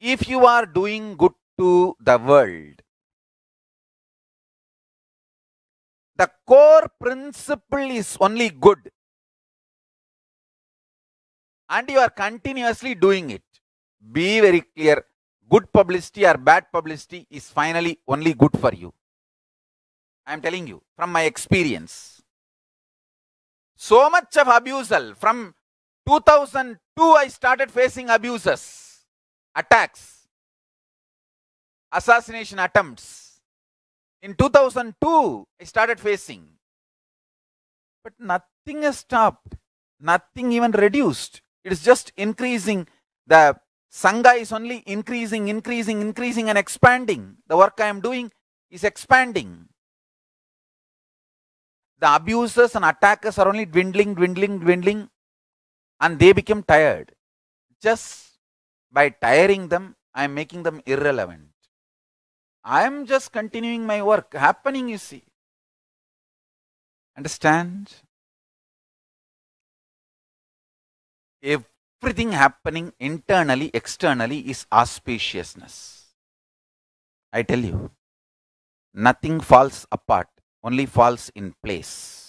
if you are doing good to the world, the core principle is only good and you are continuously doing it. Be very clear. Good publicity or bad publicity is finally only good for you. I am telling you from my experience. So much of abusal. From 2002, I started facing abuses attacks, assassination attempts. In 2002, I started facing. But nothing has stopped, nothing even reduced. It is just increasing. The Sangha is only increasing, increasing, increasing, and expanding. The work I am doing is expanding. The abusers and attackers are only dwindling, dwindling, dwindling, and they become tired. Just by tiring them, I am making them irrelevant. I am just continuing my work happening, you see. Understand? Everything happening internally, externally is auspiciousness. I tell you, nothing falls apart, only falls in place.